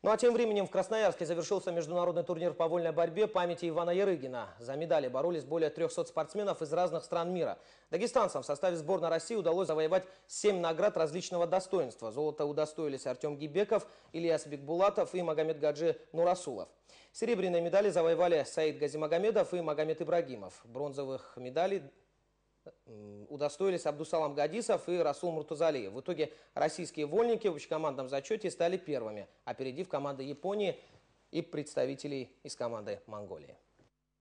Ну а тем временем в Красноярске завершился международный турнир по вольной борьбе памяти Ивана Ярыгина. За медали боролись более 300 спортсменов из разных стран мира. Дагестанцам в составе сборной России удалось завоевать 7 наград различного достоинства. Золото удостоились Артем Гибеков, Ильяс Бекбулатов и Магомед Гаджи Нурасулов. Серебряные медали завоевали Саид Газимагомедов и Магомед Ибрагимов. Бронзовых медалей удостоились Абдусалам Гадисов и Расул Муртазалиев. В итоге российские вольники в общекомандном зачете стали первыми, опередив команды Японии и представителей из команды Монголии.